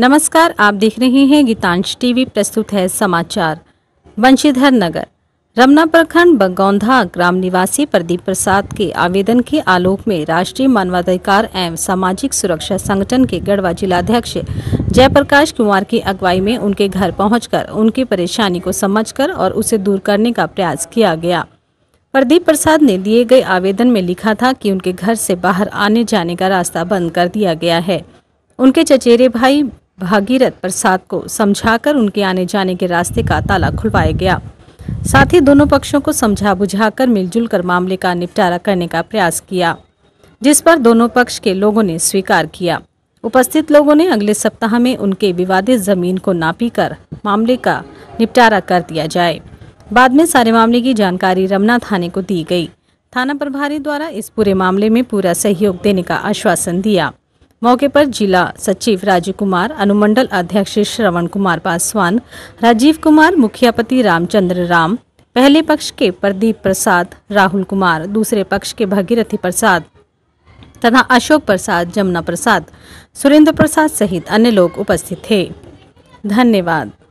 नमस्कार आप देख रहे हैं गीतांश टीवी प्रस्तुत है समाचार वंशीधर नगर रमना प्रखंड बगौंधा ग्राम निवासी प्रदीप प्रसाद के आवेदन के आलोक में राष्ट्रीय मानवाधिकार एवं सामाजिक सुरक्षा संगठन के गढ़वा जिलाध्यक्ष जयप्रकाश कुमार की अगुवाई में उनके घर पहुंचकर उनकी परेशानी को समझकर और उसे दूर करने का प्रयास किया गया प्रदीप प्रसाद ने दिए गए आवेदन में लिखा था कि उनके घर से बाहर आने जाने का रास्ता बंद कर दिया गया है उनके चचेरे भाई भागीरथ प्रसाद को समझाकर उनके आने जाने के रास्ते का ताला खुलवाया गया साथ ही दोनों पक्षों को समझा बुझाकर मिलजुल कर मामले का निपटारा करने का प्रयास किया जिस पर दोनों पक्ष के लोगों ने स्वीकार किया उपस्थित लोगों ने अगले सप्ताह में उनके विवादित जमीन को नापी कर मामले का निपटारा कर दिया जाए बाद में सारे मामले की जानकारी रमना थाने को दी गई थाना प्रभारी द्वारा इस पूरे मामले में पूरा सहयोग देने का आश्वासन दिया मौके पर जिला सचिव राजीव कुमार अनुमंडल अध्यक्ष श्रवण कुमार पासवान राजीव कुमार मुखियापति रामचंद्र राम पहले पक्ष के प्रदीप प्रसाद राहुल कुमार दूसरे पक्ष के भगीरथी प्रसाद तथा अशोक प्रसाद जमुना प्रसाद सुरेंद्र प्रसाद सहित अन्य लोग उपस्थित थे धन्यवाद